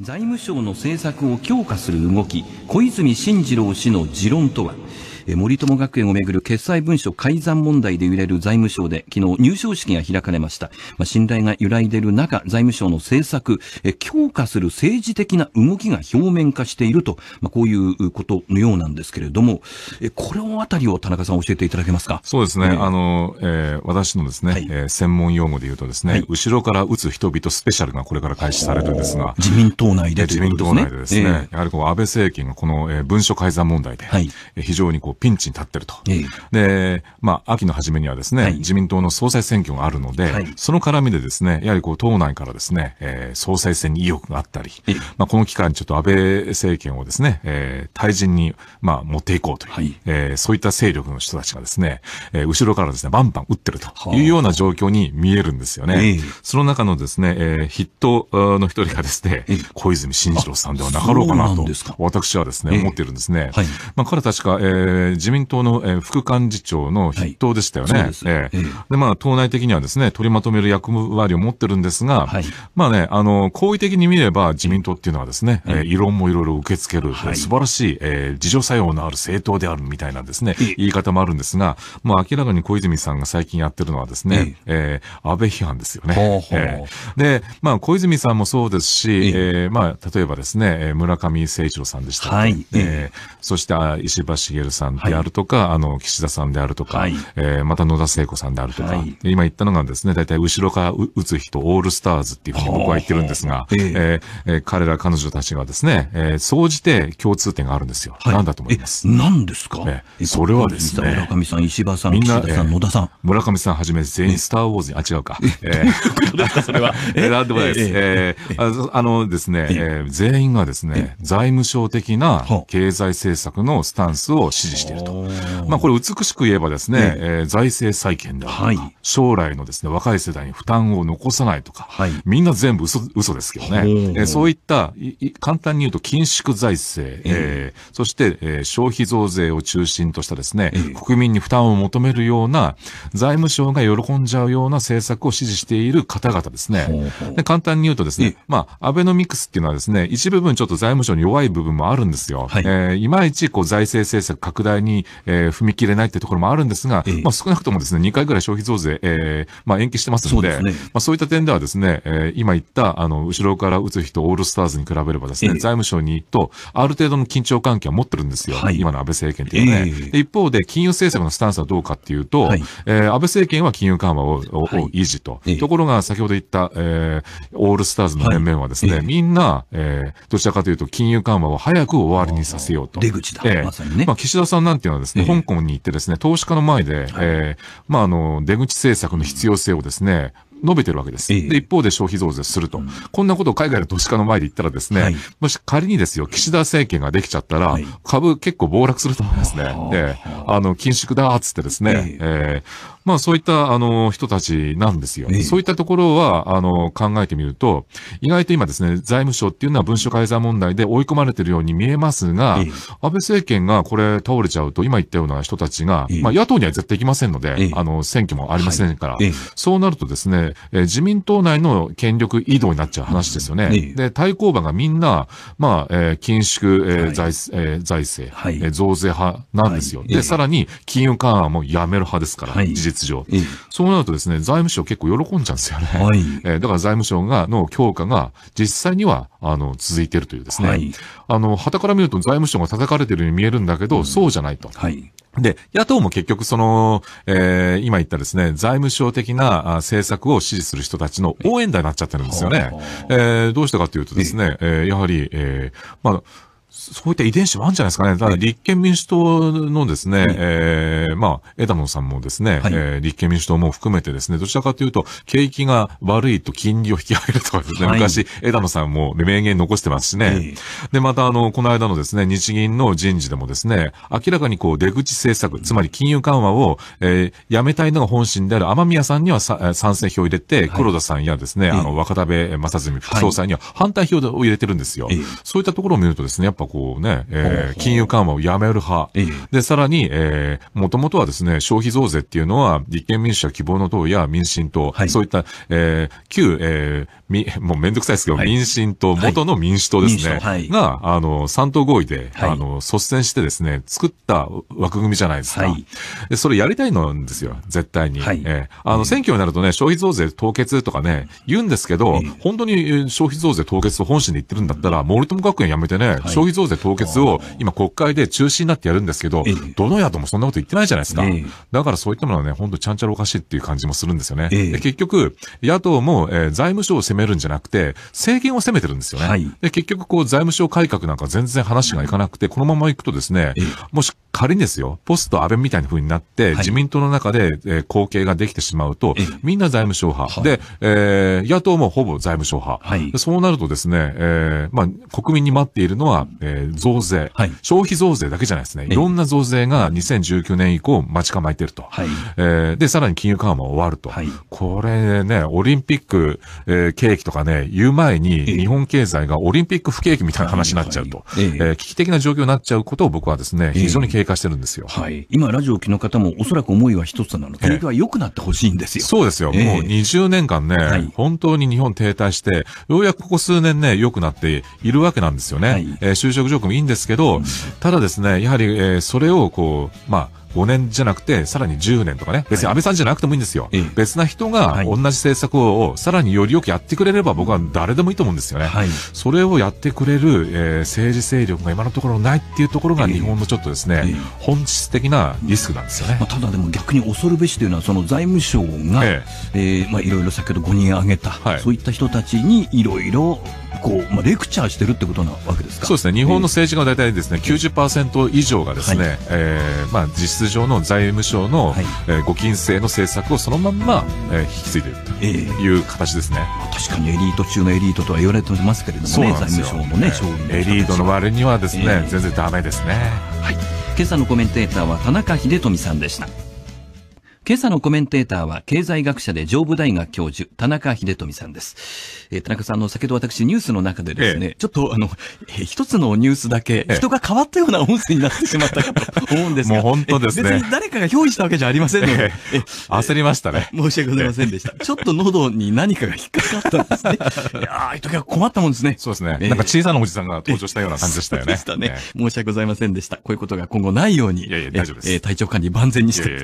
財務省の政策を強化する動き、小泉進次郎氏の持論とは、森友学園をめぐる決裁文書改ざん問題で揺れる財務省で昨日入賞式が開かれました。まあ、信頼が揺らいでいる中、財務省の政策、強化する政治的な動きが表面化していると、まあ、こういうことのようなんですけれども、これをあたりを田中さん教えていただけますか。そうですね。あの、えー、私のですね、はい、えー、専門用語で言うとですね、はい、後ろから打つ人々スペシャルがこれから開始されるんですが、自民党内で、ね、自民党内でですね、えー、やはりこう安倍政権がこの、え文書改ざん問題で、はい、非常にこううピンチに立ってると、でまあ、秋の初めにはですね、はい、自民党の総裁選挙があるので、はい、その絡みでですねやはりこう党内からですね、えー、総裁選に意欲があったり、まあ、この期間にちょっと安倍政権をですね、えー、対人に、まあ、持っていこうという、はい、えー、そういった勢力の人たちがですね、えー、後ろからですねバンバン打ってるというような状況に見えるんですよね。その中のですね、えー、筆頭の一人がですね、小泉進次郎さんではなかろうかなと、な私はですね、思ってるんですね。はい、まあ、彼確か、えーー、自民党の、えー、副幹事長の筆頭でしたよね。で、まあ、党内的にはですね、取りまとめる役割を持ってるんですが、はい、まあね、あの、好意的に見れば自民党っていうのはですね、えー、異論もいろいろ受け付ける、はい、素晴らしい、えー、自助作用のある政党であるみたいなですね、言い方もあるんですが、もう明らかに小泉さんが最近やってるのはですね、えー、安倍批判ですよね。で、まあ、小泉さんもそうですし、えー、まあ、例えばですね、村上誠一郎さんでした、はい、えー、そして石破茂さんであるとか、はい、あの、岸田さんであるとか、はい、えー、また野田聖子さんであるとか、はい、今言ったのがですね、大体後ろから打つ人、オールスターズっていうふうに僕は言ってるんですが、えー、えー、彼ら彼女たちがですね、えー、総じて共通点があるんですよ。はい、なんだと思います。何ですか、えー、それはですね、村上さん、石破さん、みんな、えー、野田さん。村上さんはじめ全員スターウォーズに、あ、違うか。えー、それは。えー、なんでもないです。えー、えー、あのですね、えー、全員がですね、財務省的な経済政策のスタンスを支持していると。まあ、これ美しく言えばですね、ねえー、財政再建であるとか、はい、将来のですね、若い世代に負担を残さないとか、はい、みんな全部嘘嘘ですけどね、えー、そういったい、簡単に言うと緊縮財政、えー、そして、えー、消費増税を中心としたですね、国民に負担を求めるような、財務省が喜んじゃうような政策を支持している方々ですね。で簡単に言うとですね、まあ、アベノミクスっていうのはですね、一部分ちょっと財務省に弱い部分もあるんですよ。はい、えー、いまいちこう財政政策拡大題に、えー、踏み切れないってところもあるんですが、まあ、少なくともですね、2回ぐらい消費増税、えー、まあ、延期してますので、そう、ね,、まあ、そういった点ではですね、えー、今言った、あの、後ろから打つ人、オールスターズに比べればですね、財務省にと、ある程度の緊張関係は持ってるんですよ。はい、今の安倍政権っていうのはね、え一方で、金融政策のスタンスはどうかっていうと、はい、えー、安倍政権は金融緩和を,、維持と、はい、ところが先ほど言った、えー、オールスターズの面々はですね、はい、みんな、えー、どちらかというと金融緩和を早く終わりにさせようと。出口だ。えー、まさにね。まあ、岸田さんなんていうのはですね、香港に行ってですね、投資家の前で、えー、まあ、あの、出口政策の必要性をですね、述べてるわけです。で、一方で消費増税すると。うん、こんなことを海外の投資家の前で言ったらですね、はい、もし仮にですよ、岸田政権ができちゃったら、はい、株結構暴落すると思いますね。で、あの、緊縮だーっつってですね、えー、えーまあそういったあの人たちなんですよ。そういったところはあの考えてみると、意外と今ですね、財務省っていうのは文書改ざん問題で追い込まれてるように見えますが、安倍政権がこれ倒れちゃうと、今言ったような人たちが、まあ野党には絶対行きませんので、あの選挙もありませんから、はい、そうなるとですね、え自民党内の権力移動になっちゃう話ですよね。で、対抗馬がみんな、まあ、えー、緊縮、えー、財、えー、財政、はい、増税派なんですよ。で、さらに金融緩和もやめる派ですから、はい、事実実情、そうなるとですね、財務省結構喜んじゃうんですよね。はい、えー、だから財務省が、の強化が実際には、あの、続いてるというですね。はい、あの、旗から見ると財務省が叩かれてるように見えるんだけど、うん、そうじゃないと。はい。で、野党も結局その、えー、今言ったですね、財務省的な政策を支持する人たちの応援団になっちゃってるんですよね。えー、どうしたかというとですね、えー、やはり、えー、まあ、そういった遺伝子もあるんじゃないですかね。ただ立憲民主党のですね、はい、ええー、まあ、枝野さんもですね、はい、えー、立憲民主党も含めてですね、どちらかというと、景気が悪いと金利を引き上げるとかですね、はい、昔、枝野さんも名言残してますしね、はい。で、また、あの、この間のですね、日銀の人事でもですね、明らかにこう、出口政策、つまり金融緩和を、えー、やめたいのが本心である天宮さんには賛成票を入れて、黒田さんやですね、あの、若田部正純副総裁には反対票を入れてるんですよ。そういったところを見るとですね、やっぱぱこうね、えー、金融緩和をやめる派。で、さらに、えー、もともとはですね、消費増税っていうのは、立憲民主や希望の党や民進党、はい、そういった、えー、旧、えー、み、もうめんどくさいですけど、はい、民進党、元の民主党ですね、はい、が、あの、三党合意で、あの、率先してですね、作った枠組みじゃないですか。はい、でそれやりたいのですよ、絶対に。はい、えー、あの、選挙になるとね、消費増税凍結とかね、言うんですけど、本当に消費増税凍結と本心で言ってるんだったら、森友学園やめてね、消費費増税凍結を今国会で中止になってやるんですけど、どの野党もそんなこと言ってないじゃないですか。だからそういったものはね、本当ちゃんちゃらおかしいっていう感じもするんですよね。で結局、野党も、えー、財務省を責めるんじゃなくて、政権を責めてるんですよね。はい、で結局、こう、財務省改革なんか全然話がいかなくて、このまま行くとですね、もし仮にですよ、ポスト安倍みたいな風になって、自民党の中で、えー、後継ができてしまうと、みんな財務省派。はい、で、えー、野党もほぼ財務省派。はい、そうなるとですね、えー、まあ、国民に待っているのは、えー、増税、はい、消費増税だけじゃないですね。いろんな増税が2019年以降待ち構えてると。はい、えー、で、さらに金融緩和も終わると。はい、これね、オリンピック、えー、景気とかね、言う前に日本経済がオリンピック不景気みたいな話になっちゃうと。え危機的な状況になっちゃうことを僕はですね、非常に警戒してるんですよ。はい。今、ラジオ機の方もおそらく思いは一つなの。景気は良くなってほしいんですよ。そうですよ。もう20年間ね、はい、本当に日本停滞して、ようやくここ数年ね、良くなっているわけなんですよね。はい、えー職もいいんですけど、ただですね、やはり、えー、それをこう、まあ、5年じゃなくて、さらに10年とかね、別に安倍さんじゃなくてもいいんですよ。はい、別な人が同じ政策をさらによりよくやってくれれば僕は誰でもいいと思うんですよね。はい、それをやってくれる、えー、政治勢力が今のところないっていうところが日本のちょっとですね、えー、本質的なリスクなんですよね。まあ、ただでも逆に恐るべしというのは、その財務省が、えー、えー、まあいろいろ先ほど5人挙げた、はい、そういった人たちにいろいろこう、まあ、レクチャーしてるってことなわけですかそうですね、日本の政治家の大体ですね、90%以上がですね、はい、えー、まあ、実質上の財務省の、はい、えー、ご金制の政策をそのまま、えー、引き継いでいるという形ですね、えー、確かにエリート中のエリートとは言われてますけれどもね、財務省のね、えー、エリートの割にはですね、えー、全然だめですね。はい、今朝のコメンテーターは田中秀富さんでした。今朝のコメンテーターは経済学者で上部大学教授、田中秀富さんです。えー、田中さん、の、先ほど私ニュースの中でですね、ええ、ちょっとあの、えー、一つのニュースだけ、人が変わったような音声になってしまったかと思うんですが、もう本当ですね。別に誰かが表意したわけじゃありませんので、え焦りましたね。申し訳ございませんでした。ちょっと喉に何かが引っかかったんですね。いやー、時は困ったもんですね。そうですね。なんか小さなおじさんが登場したような感じでしたよね。でしたね。申し訳ございませんでした。こういうことが今後ないように、いやいや大丈夫です。え体調管理万全にして。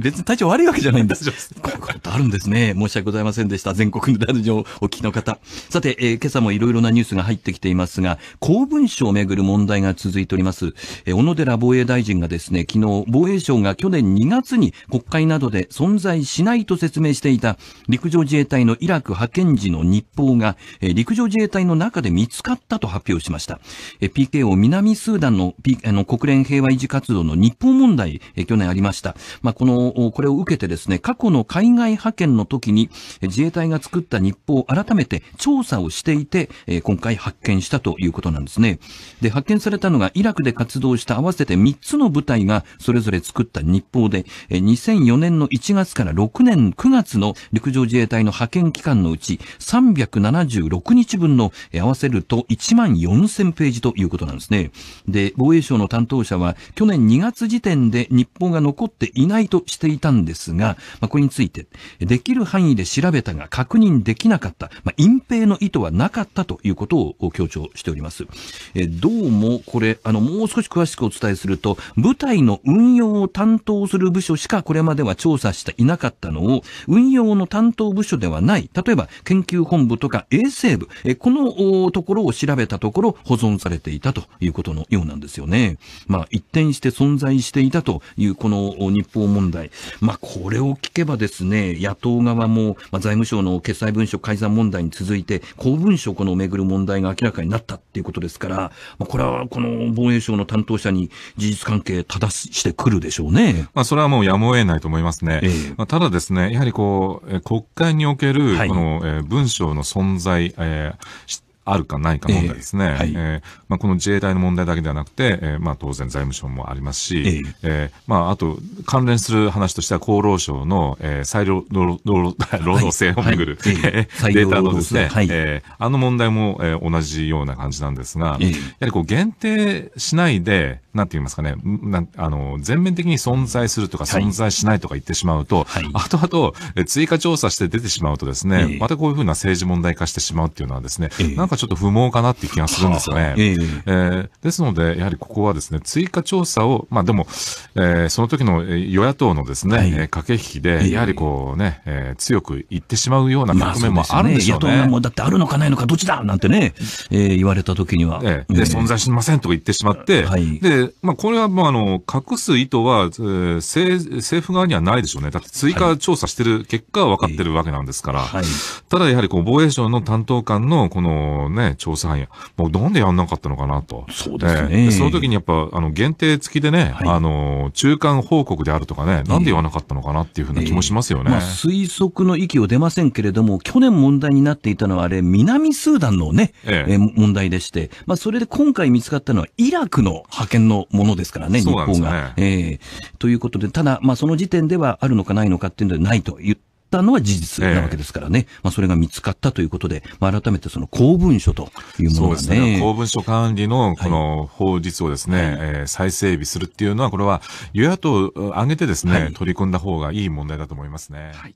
別に体調し悪いわけじゃないんです。こういうことあるんですね。申し訳ございませんでした。全国の男女お聞きの方。さて、えー、今朝もいろいろなニュースが入ってきていますが、公文書をめぐる問題が続いております。えー、小野寺防衛大臣がですね、昨日、防衛省が去年2月に国会などで存在しないと説明していた陸上自衛隊のイラク派遣時の日報が、えー、陸上自衛隊の中で見つかったと発表しました。えー、PKO 南スーダンの、P、あの国連平和維持活動の日報問題、えー、去年ありました。まあ、この、これを受けてですね、過去の海外派遣の時に自衛隊が作った日報を改めて調査をしていて、え今回発見したということなんですね。で、発見されたのがイラクで活動した合わせて3つの部隊がそれぞれ作った日報で、え2004年の1月から6年9月の陸上自衛隊の派遣期間のうち376日分の合わせると1万4000ページということなんですね。で、防衛省の担当者は去年2月時点で日報が残っていないとしていたんですが、まあ、これについて、できる範囲で調べたが確認できなかった、まあ、隠蔽の意図はなかったということを強調しております。えどうもこれ、あの、もう少し詳しくお伝えすると、部隊の運用を担当する部署しかこれまでは調査していなかったのを、運用の担当部署ではない、例えば研究本部とか衛生部、えこのところを調べたところ保存されていたということのようなんですよね。まあ、一転して存在していたというこの日報問題。ままあ、これを聞けばですね、野党側も、まあ、財務省の決裁文書改ざん問題に続いて、公文書このめぐる問題が明らかになったっていうことですから、まあ、これはこの防衛省の担当者に事実関係正してくるでしょうね。まあ、それはもうやむを得ないと思いますね。えー、まあ、ただですね、やはりこう、国会における、この、え文章の存在、えーあるかないか問題ですね。ええまあ、この自衛隊の問題だけではなくて、えー、まあ、当然財務省もありますし、えー、えー、まあ、あと関連する話としては厚労省の、えー、裁量労労労働制をめぐる、はいはいえデータのですね、はい、えー、あの問題も、えー、同じような感じなんですが、えー、やはりこう限定しないで、なんて言いますかね、なあの全面的に存在するとか存在しないとか言ってしまうと、はい、後々追加調査して出てしまうとですね、またこういうふうな政治問題化してしまうっていうのはですね、なんかかちょっと不毛かなっていう気がするんですよね。えー、ですので、やはりここはですね、追加調査を、まあでも、えー、その時の与野党のですね、はい、駆け引きで、やはりこうね、えー、強く言ってしまうような局面もあるんでしょうね。まあ、うね野党もだってあるのかないのかどっちだなんてね、えー、言われた時には。えー、で、存在しませんとか言ってしまって、はい、で、まあこれはまああの、隠す意図は、えー、政政府側にはないでしょうね。だって追加調査してる結果は分かってるわけなんですから。はい、ただやはりこう防衛省の担当官のこのね、調査範もうなんでやんなかったのかなと。そうですね。その時にやっぱ、あの、限定付きでね、はい、あの、中間報告であるとかね、なんで言わなかったのかなっていうふうな気もしますよね。えーまあ、推測の域を出ませんけれども、去年問題になっていたのはあれ、南スーダンのね、ええー、問題でして、まあ、それで今回見つかったのはイラクの派遣のものですからね、日本が。ねえー、ということで、ただ、まあ、その時点ではあるのかないのかっていうのでないと言っったのは事実なわけですからね、ええ、まあ、それが見つかったということで、まあ、改めてその公文書というものがね。そうですね。公文書管理のこの法律をですね、はい、えー、再整備するっていうのは、これは与野党挙げてですね、はい、取り組んだ方がいい問題だと思いますね。はい